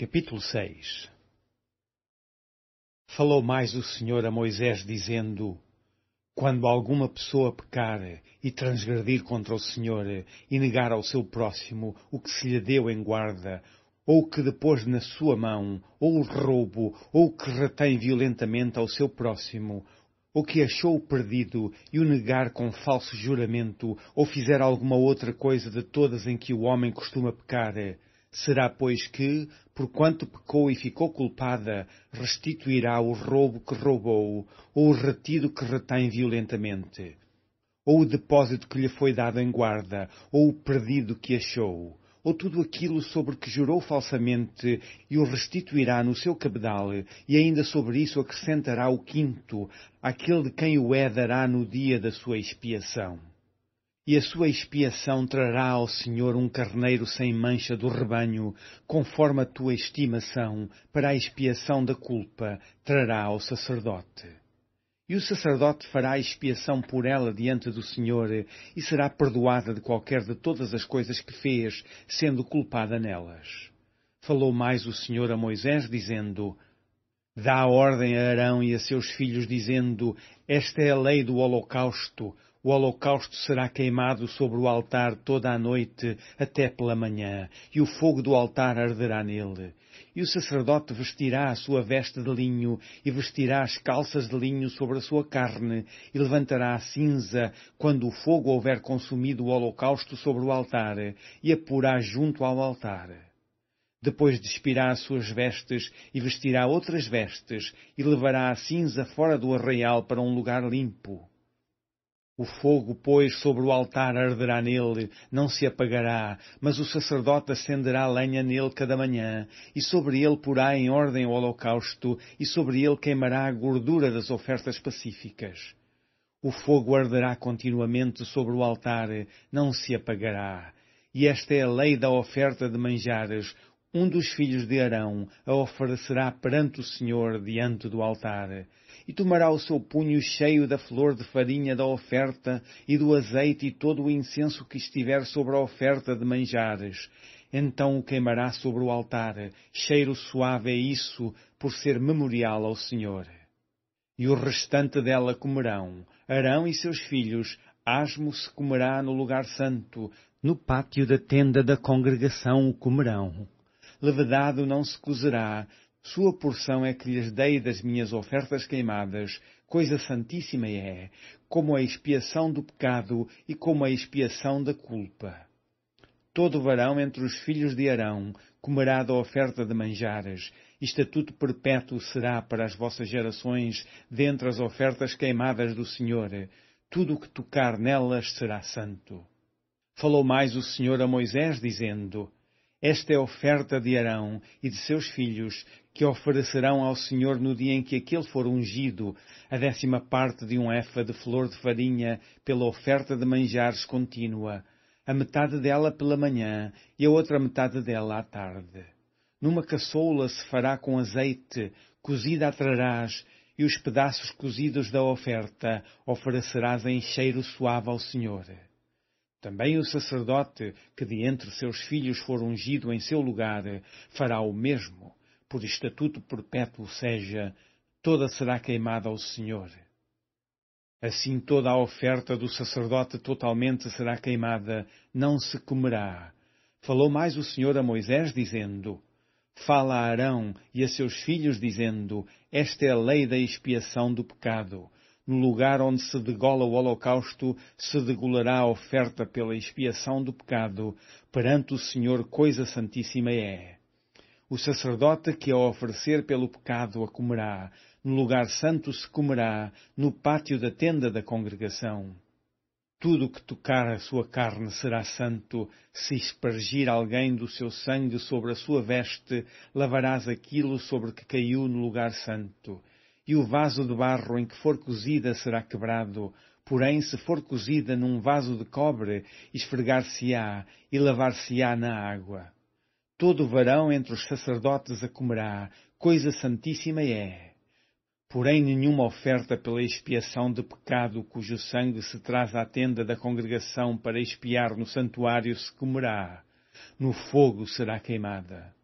Capítulo 6 Falou mais o Senhor a Moisés, dizendo: Quando alguma pessoa pecar e transgredir contra o Senhor e negar ao seu próximo o que se lhe deu em guarda, ou que depôs na sua mão, ou roubo, ou que retém violentamente ao seu próximo, ou que achou o perdido e o negar com falso juramento, ou fizer alguma outra coisa de todas em que o homem costuma pecar, Será, pois, que, por quanto pecou e ficou culpada, restituirá o roubo que roubou, ou o retido que retém violentamente, ou o depósito que lhe foi dado em guarda, ou o perdido que achou, ou tudo aquilo sobre que jurou falsamente, e o restituirá no seu cabedal, e ainda sobre isso acrescentará o quinto, aquele de quem o é dará no dia da sua expiação e a sua expiação trará ao Senhor um carneiro sem mancha do rebanho, conforme a tua estimação, para a expiação da culpa, trará ao sacerdote. E o sacerdote fará expiação por ela diante do Senhor, e será perdoada de qualquer de todas as coisas que fez, sendo culpada nelas. Falou mais o Senhor a Moisés, dizendo, Dá ordem a Arão e a seus filhos, dizendo, Esta é a lei do holocausto, o holocausto será queimado sobre o altar toda a noite até pela manhã, e o fogo do altar arderá nele. E o sacerdote vestirá a sua veste de linho, e vestirá as calças de linho sobre a sua carne, e levantará a cinza, quando o fogo houver consumido o holocausto sobre o altar, e a porá junto ao altar. Depois despirá as suas vestes e vestirá outras vestes e levará a cinza fora do arraial para um lugar limpo. O fogo, pois, sobre o altar arderá nele, não se apagará, mas o sacerdote acenderá lenha nele cada manhã, e sobre ele porá em ordem o holocausto, e sobre ele queimará a gordura das ofertas pacíficas. O fogo arderá continuamente sobre o altar, não se apagará. E esta é a lei da oferta de manjares, um dos filhos de Arão a oferecerá perante o Senhor diante do altar, e tomará o seu punho cheio da flor de farinha da oferta e do azeite e todo o incenso que estiver sobre a oferta de manjares. Então o queimará sobre o altar, cheiro suave é isso, por ser memorial ao Senhor. E o restante dela comerão, Arão e seus filhos, asmo se comerá no lugar santo, no pátio da tenda da congregação o comerão levedado não se cozerá, sua porção é que lhes dei das minhas ofertas queimadas, coisa santíssima é, como a expiação do pecado e como a expiação da culpa. Todo varão entre os filhos de Arão comerá da oferta de manjares, estatuto perpétuo será para as vossas gerações dentre as ofertas queimadas do Senhor, tudo o que tocar nelas será santo. Falou mais o Senhor a Moisés, dizendo, esta é a oferta de Arão e de seus filhos, que oferecerão ao Senhor no dia em que aquele for ungido, a décima parte de um efa de flor de farinha pela oferta de manjares contínua, a metade dela pela manhã e a outra metade dela à tarde. Numa caçoula se fará com azeite, cozida a trarás e os pedaços cozidos da oferta oferecerás em cheiro suave ao Senhor. Também o sacerdote que de entre seus filhos for ungido em seu lugar fará o mesmo, por estatuto perpétuo seja, toda será queimada ao Senhor. Assim toda a oferta do sacerdote totalmente será queimada, não se comerá. Falou mais o Senhor a Moisés, dizendo, Fala a Arão e a seus filhos, dizendo, Esta é a lei da expiação do pecado no lugar onde se degola o holocausto, se degolará a oferta pela expiação do pecado, perante o Senhor coisa santíssima é. O sacerdote que a oferecer pelo pecado a comerá, no lugar santo se comerá, no pátio da tenda da congregação. Tudo o que tocar a sua carne será santo. Se espargir alguém do seu sangue sobre a sua veste, lavarás aquilo sobre que caiu no lugar santo e o vaso de barro em que for cozida será quebrado. Porém, se for cozida num vaso de cobre, esfregar-se-á e lavar-se-á na água. Todo o varão entre os sacerdotes a comerá, coisa santíssima é. Porém, nenhuma oferta pela expiação de pecado cujo sangue se traz à tenda da congregação para expiar no santuário se comerá. No fogo será queimada.